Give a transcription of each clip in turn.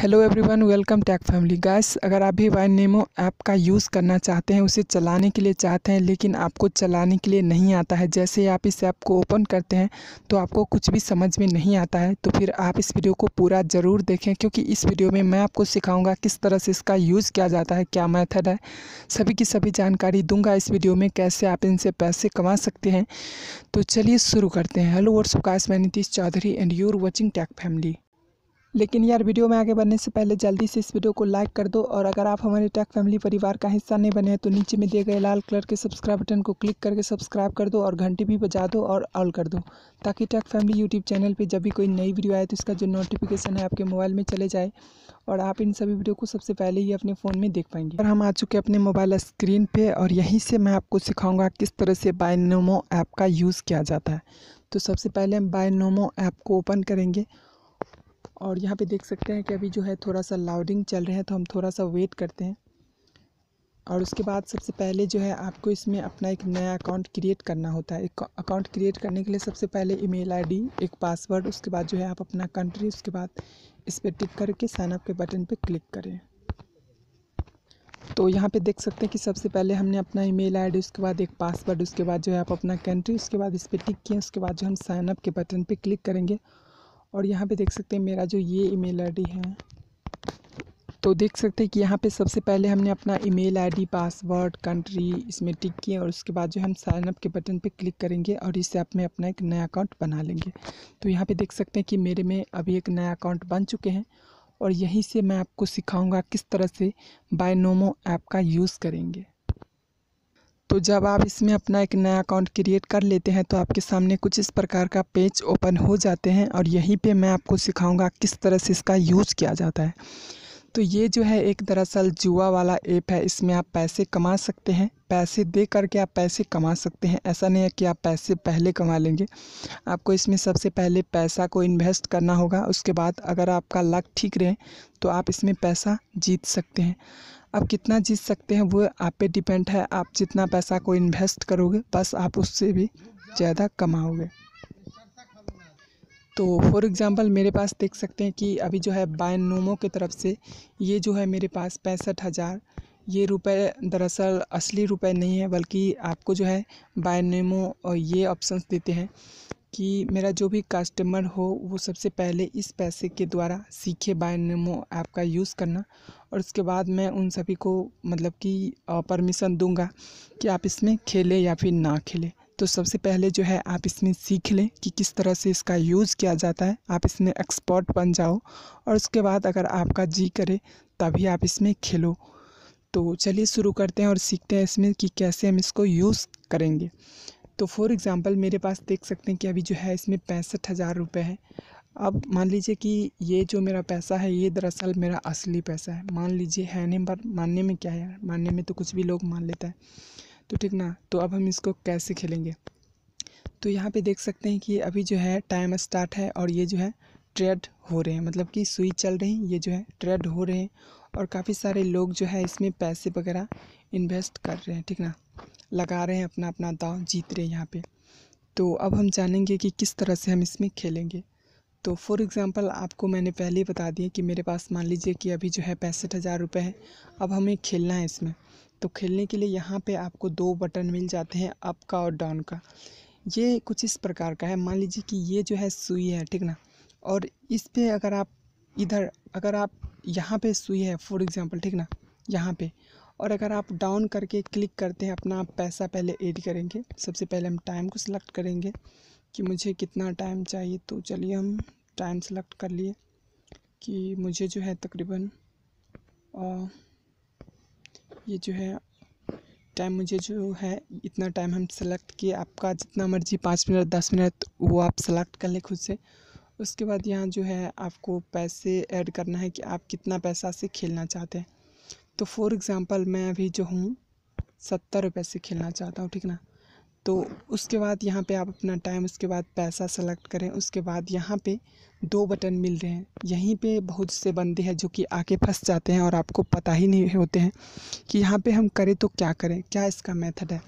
hello everyone welcome tech family guys अगर आप भी वाइन नेमो ऐप का यूज़ करना चाहते हैं उसे चलाने के लिए चाहते हैं लेकिन आपको चलाने के लिए नहीं आता है जैसे आप इस ऐप को ओपन करते हैं तो आपको कुछ भी समझ में नहीं आता है तो फिर आप इस वीडियो को पूरा ज़रूर देखें क्योंकि इस वीडियो में मैं आपको सिखाऊँगा किस तरह से इसका यूज़ किया जाता है क्या मैथड है सभी की सभी जानकारी दूंगा इस वीडियो में कैसे आप इनसे पैसे कमा सकते हैं तो चलिए शुरू करते हैं हेलो वर्ष गैस मैं Nitish Chaudhary and you're watching tech family लेकिन यार वीडियो में आगे बढ़ने से पहले जल्दी से इस वीडियो को लाइक कर दो और अगर आप हमारे टेक फैमिली परिवार का हिस्सा नहीं बने हैं तो नीचे में दिए गए लाल कलर के सब्सक्राइब बटन को क्लिक करके सब्सक्राइब कर दो और घंटी भी बजा दो और ऑल कर दो ताकि टेक फैमिली यूट्यूब चैनल पर जब भी कोई नई वीडियो आए तो इसका जो नोटिफिकेशन है आपके मोबाइल में चले जाए और आप इन सभी वीडियो को सबसे पहले ही अपने फ़ोन में देख पाएंगे और हम आ चुके अपने मोबाइल स्क्रीन पर और यहीं से मैं आपको सिखाऊँगा किस तरह से बायनोमो ऐप का यूज़ किया जाता है तो सबसे पहले हम बायनोमो ऐप को ओपन करेंगे और यहाँ पे देख सकते हैं कि अभी जो है थोड़ा सा लाउडिंग चल रहे हैं तो हम थोड़ा सा वेट करते हैं और उसके बाद सबसे पहले जो है आपको इसमें अपना एक नया अकाउंट क्रिएट करना होता है एक अकाउंट क्रिएट करने के लिए सबसे पहले ईमेल आईडी एक पासवर्ड उसके बाद जो है आप अपना कंट्री उसके बाद इस पर टिक करके साइनअप के बटन पर क्लिक करें तो यहाँ पे देख सकते हैं कि सबसे पहले हमने अपना ईमेल आईडी उसके बाद एक पासवर्ड उसके बाद जो है आप अपना कंट्री उसके बाद इस पर टिक किए उसके बाद जो हम साइनअप के बटन पर क्लिक करेंगे और यहाँ पे देख सकते हैं मेरा जो ये ईमेल आईडी है तो देख सकते हैं कि यहाँ पे सबसे पहले हमने अपना ईमेल आईडी पासवर्ड कंट्री इसमें टिक किए और उसके बाद जो हम साइनअप के बटन पे क्लिक करेंगे और इस ऐप में अपना एक नया अकाउंट बना लेंगे तो यहाँ पे देख सकते हैं कि मेरे में अभी एक नया अकाउंट बन चुके हैं और यहीं से मैं आपको सिखाऊँगा किस तरह से बायनोमो ऐप का यूज़ करेंगे तो जब आप इसमें अपना एक नया अकाउंट क्रिएट कर लेते हैं तो आपके सामने कुछ इस प्रकार का पेज ओपन हो जाते हैं और यहीं पे मैं आपको सिखाऊंगा किस तरह से इसका यूज़ किया जाता है तो ये जो है एक दरअसल जुआ वाला ऐप है इसमें आप पैसे कमा सकते हैं पैसे दे करके आप पैसे कमा सकते हैं ऐसा नहीं है कि आप पैसे पहले कमा लेंगे आपको इसमें सबसे पहले पैसा को इन्वेस्ट करना होगा उसके बाद अगर आपका लक ठीक रहे तो आप इसमें पैसा जीत सकते हैं आप कितना जीत सकते हैं वो आप पे डिपेंड है आप जितना पैसा को इन्वेस्ट करोगे बस आप उससे भी ज़्यादा कमाओगे तो फॉर एग्ज़ाम्पल मेरे पास देख सकते हैं कि अभी जो है बाय नोमो की तरफ से ये जो है मेरे पास पैंसठ हज़ार ये रुपए दरअसल असली रुपए नहीं है बल्कि आपको जो है बाय नोमो ये ऑप्शंस देते हैं कि मेरा जो भी कस्टमर हो वो सबसे पहले इस पैसे के द्वारा सीखे बाय नोमो ऐप का यूज़ करना और उसके बाद मैं उन सभी को मतलब कि परमिशन दूंगा कि आप इसमें खेलें या फिर ना खेलें तो सबसे पहले जो है आप इसमें सीख लें कि किस तरह से इसका यूज़ किया जाता है आप इसमें एक्सपर्ट बन जाओ और उसके बाद अगर आपका जी करे तभी आप इसमें खेलो तो चलिए शुरू करते हैं और सीखते हैं इसमें कि कैसे हम इसको यूज़ करेंगे तो फॉर एग्ज़ाम्पल मेरे पास देख सकते हैं कि अभी जो है इसमें पैंसठ हज़ार रुपये है अब मान लीजिए कि ये जो मेरा पैसा है ये दरअसल मेरा असली पैसा है मान लीजिए है नहीं पर मानने में क्या है यार मानने में तो कुछ भी लोग मान लेता है तो ठीक ना तो अब हम इसको कैसे खेलेंगे तो यहाँ पे देख सकते हैं कि अभी जो है टाइम स्टार्ट है और ये जो है ट्रेड हो रहे हैं मतलब कि सुई चल रही है ये जो है ट्रेड हो रहे हैं और काफ़ी सारे लोग जो है इसमें पैसे वगैरह इन्वेस्ट कर रहे हैं ठीक ना लगा रहे हैं अपना अपना दाव जीत रहे हैं यहाँ पर तो अब हम जानेंगे कि किस तरह से हम इसमें खेलेंगे तो फॉर एग्ज़ाम्पल आपको मैंने पहले ही बता दिया कि मेरे पास मान लीजिए कि अभी जो है पैंसठ हज़ार रुपये है अब हमें खेलना है इसमें तो खेलने के लिए यहाँ पे आपको दो बटन मिल जाते हैं अप का और डाउन का ये कुछ इस प्रकार का है मान लीजिए कि ये जो है सुई है ठीक ना और इस पर अगर आप इधर अगर आप यहाँ पर सुई है फॉर एग्ज़ाम्पल ठीक ना यहाँ पर और अगर आप डाउन करके क्लिक करते हैं अपना पैसा पहले एड करेंगे सबसे पहले हम टाइम को सिलेक्ट करेंगे कि मुझे कितना टाइम चाहिए तो चलिए हम टाइम सेलेक्ट कर लिए कि मुझे जो है तकरीबन ये जो है टाइम मुझे जो है इतना टाइम हम सेलेक्ट किए आपका जितना मर्जी पाँच मिनट दस मिनट वो आप सेलेक्ट कर लें खुद से उसके बाद यहाँ जो है आपको पैसे ऐड करना है कि आप कितना पैसा से खेलना चाहते हैं तो फॉर एग्ज़ाम्पल मैं अभी जो हूँ सत्तर रुपये से खेलना चाहता हूँ ठीक ना तो उसके बाद यहाँ पे आप अपना टाइम उसके बाद पैसा सेलेक्ट करें उसके बाद यहाँ पे दो बटन मिल रहे हैं यहीं पे बहुत से बंदे हैं जो कि आके फंस जाते हैं और आपको पता ही नहीं होते हैं कि यहाँ पे हम करें तो क्या करें क्या इसका मेथड है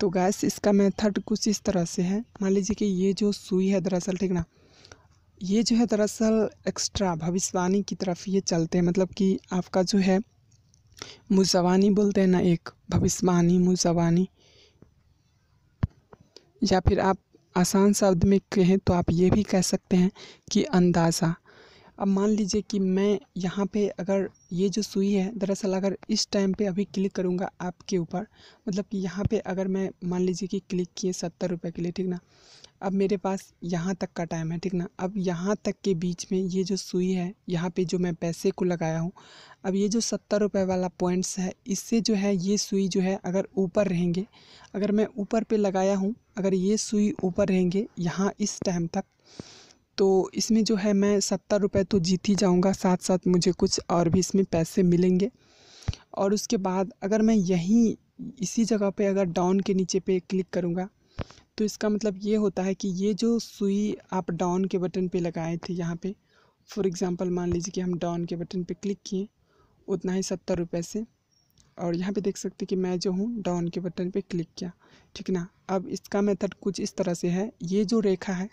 तो गैस इसका मेथड कुछ इस तरह से है मान लीजिए कि ये जो सुई है दरअसल ठीक ना ये जो है दरअसल एक्स्ट्रा भविष्यवाणी की तरफ ये चलते हैं मतलब कि आपका जो है मुजवानी बोलते हैं ना एक भविष्यवाणी मुजवानी या फिर आप आसान शब्द में कहें तो आप ये भी कह सकते हैं कि अंदाज़ा अब मान लीजिए कि मैं यहाँ पे अगर ये जो सुई है दरअसल अगर इस टाइम पे अभी क्लिक करूँगा आपके ऊपर मतलब कि यहाँ पे अगर मैं मान लीजिए कि क्लिक किए सत्तर रुपये के लिए ठीक ना अब मेरे पास यहाँ तक का टाइम है ठीक ना अब यहाँ तक के बीच में ये जो सुई है यहाँ पे जो मैं पैसे को लगाया हूँ अब ये जो सत्तर रुपये वाला पॉइंट्स है इससे जो है ये सुई जो है अगर ऊपर रहेंगे अगर मैं ऊपर पे लगाया हूँ अगर ये सुई ऊपर रहेंगे यहाँ इस टाइम तक तो इसमें जो है मैं सत्तर रुपये तो जीत ही जाऊँगा साथ साथ मुझे कुछ और भी इसमें पैसे मिलेंगे और उसके बाद अगर मैं यहीं इसी जगह पे अगर डाउन के नीचे पे क्लिक करूँगा तो इसका मतलब ये होता है कि ये जो सुई आप डाउन के बटन पे लगाए थे यहाँ पे फॉर एग्ज़ाम्पल मान लीजिए कि हम डाउन के बटन पे क्लिक किए उतना ही सत्तर रुपये से और यहाँ पे देख सकते कि मैं जो हूँ डाउन के बटन पे क्लिक किया ठीक ना अब इसका मेथड कुछ इस तरह से है ये जो रेखा है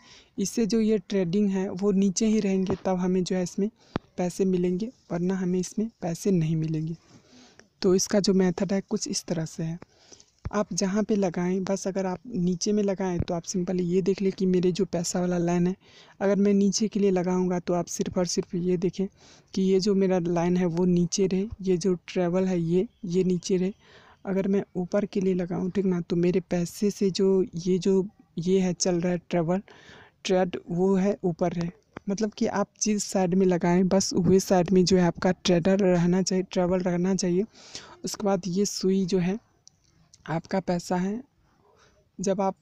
इससे जो ये ट्रेडिंग है वो नीचे ही रहेंगे तब हमें जो है इसमें पैसे मिलेंगे वरना हमें इसमें पैसे नहीं मिलेंगे तो इसका जो मेथड है कुछ इस तरह से है आप जहाँ पे लगाएं बस अगर आप नीचे में लगाएं तो आप सिंपली ये देख लें कि मेरे जो पैसा वाला लाइन है अगर मैं नीचे के लिए लगाऊंगा तो आप सिर्फ और सिर्फ ये देखें कि ये जो मेरा लाइन है वो नीचे रहे ये जो ट्रैवल है ये ये नीचे रहे अगर मैं ऊपर के लिए लगाऊँ ठीक ना तो मेरे पैसे से जो ये जो ये है चल रहा है ट्रेवल ट्रेड वो है ऊपर है मतलब कि आप जिस साइड में लगाएं बस वही साइड में जो है आपका ट्रेडर रहना चाहिए ट्रेवल रहना चाहिए उसके बाद ये सुई जो है आपका पैसा है जब आप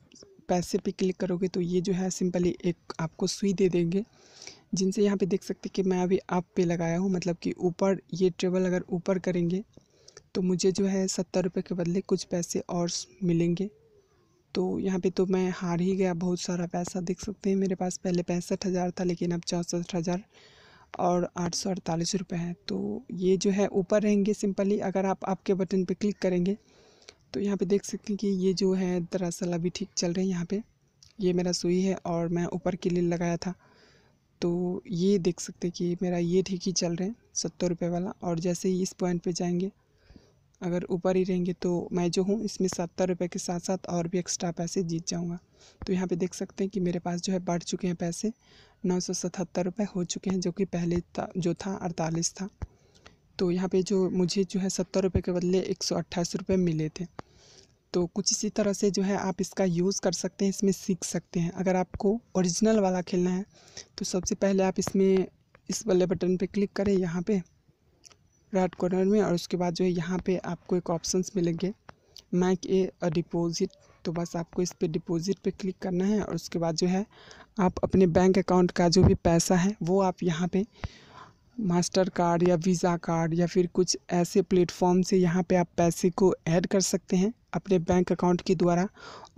पैसे पे क्लिक करोगे तो ये जो है सिंपली एक आपको सुई दे देंगे जिनसे यहाँ पे देख सकते कि मैं अभी आप पे लगाया हूँ मतलब कि ऊपर ये ट्रेवल अगर ऊपर करेंगे तो मुझे जो है सत्तर रुपये के बदले कुछ पैसे और मिलेंगे तो यहाँ पे तो मैं हार ही गया बहुत सारा पैसा देख सकते हैं मेरे पास पहले पैंसठ हज़ार था लेकिन अब चौंसठ हज़ार और आठ सौ अड़तालीस रुपये है तो ये जो है ऊपर रहेंगे सिंपली अगर आप आपके बटन पर क्लिक करेंगे तो यहाँ पे देख सकते हैं कि ये जो है दरअसल अभी ठीक चल रहे हैं यहाँ पे ये मेरा सुई है और मैं ऊपर के लिए लगाया था तो ये देख सकते हैं कि मेरा ये ठीक ही चल रहे हैं सत्तर रुपये वाला और जैसे ही इस पॉइंट पे जाएंगे अगर ऊपर ही रहेंगे तो मैं जो हूँ इसमें सत्तर रुपये के साथ साथ और भी एक्स्ट्रा पैसे जीत जाऊँगा तो यहाँ पर देख सकते हैं कि मेरे पास जो है बढ़ चुके हैं पैसे नौ सौ सतहत्तर रुपये हो चुके हैं जो कि पहले था, जो था अड़तालीस था तो यहाँ पे जो मुझे जो है सत्तर रुपये के बदले एक सौ अट्ठाईस रुपये मिले थे तो कुछ इसी तरह से जो है आप इसका यूज़ कर सकते हैं इसमें सीख सकते हैं अगर आपको ओरिजिनल वाला खेलना है तो सबसे पहले आप इसमें इस वाले बटन पर क्लिक करें यहाँ पर राइट कॉर्नर में और उसके बाद जो है यहाँ पर आपको एक ऑप्शन मिलेंगे मैक ए डिपोज़िट तो बस आपको इस पर डिपॉजिट पे क्लिक करना है और उसके बाद जो है आप अपने बैंक अकाउंट का जो भी पैसा है वो आप यहाँ पे मास्टर कार्ड या वीज़ा कार्ड या फिर कुछ ऐसे प्लेटफॉर्म से यहाँ पे आप पैसे को ऐड कर सकते हैं अपने बैंक अकाउंट के द्वारा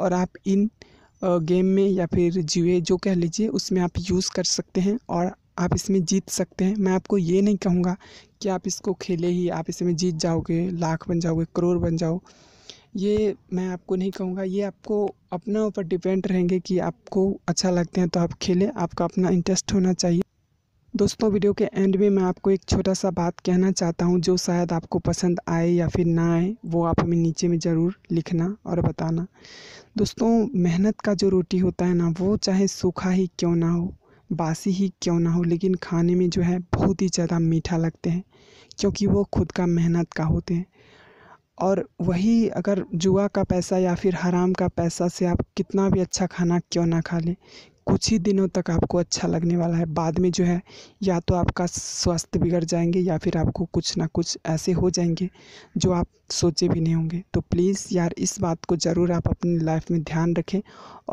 और आप इन गेम में या फिर जुए जो कह लीजिए उसमें आप यूज़ कर सकते हैं और आप इसमें जीत सकते हैं मैं आपको ये नहीं कहूँगा कि आप इसको खेले ही आप इसमें जीत जाओगे लाख बन जाओगे करोड़ बन जाओ ये मैं आपको नहीं कहूँगा ये आपको अपने ऊपर डिपेंड रहेंगे कि आपको अच्छा लगते हैं तो आप खेलें आपका अपना इंटरेस्ट होना चाहिए दोस्तों वीडियो के एंड में मैं आपको एक छोटा सा बात कहना चाहता हूँ जो शायद आपको पसंद आए या फिर ना आए वो आप हमें नीचे में ज़रूर लिखना और बताना दोस्तों मेहनत का जो रोटी होता है ना वो चाहे सूखा ही क्यों ना हो बासी ही क्यों ना हो लेकिन खाने में जो है बहुत ही ज़्यादा मीठा लगते हैं क्योंकि वो खुद का मेहनत का होते हैं और वही अगर जुआ का पैसा या फिर हराम का पैसा से आप कितना भी अच्छा खाना क्यों ना खा लें कुछ ही दिनों तक आपको अच्छा लगने वाला है बाद में जो है या तो आपका स्वास्थ्य बिगड़ जाएंगे या फिर आपको कुछ ना कुछ ऐसे हो जाएंगे जो आप सोचे भी नहीं होंगे तो प्लीज़ यार इस बात को ज़रूर आप अपनी लाइफ में ध्यान रखें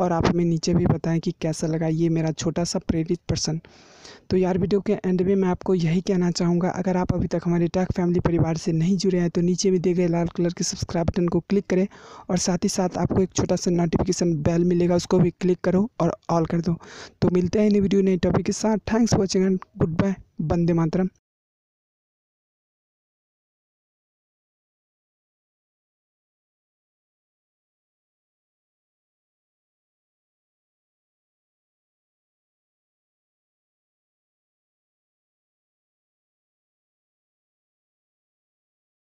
और आप हमें नीचे भी बताएं कि कैसा लगा ये मेरा छोटा सा प्रेरित पर्सन तो यार वीडियो के एंड में मैं आपको यही कहना चाहूँगा अगर आप अभी तक हमारे टैक फैमिली परिवार से नहीं जुड़े हैं तो नीचे में दिए गए लाल कलर के सब्सक्राइब बटन को क्लिक करें और साथ ही साथ आपको एक छोटा सा नोटिफिकेशन बेल मिलेगा उसको भी क्लिक करो और ऑल कर दो तो मिलते हैं नई वीडियो नई टॉपिक के साथ thanks watching and goodbye Bande Mataram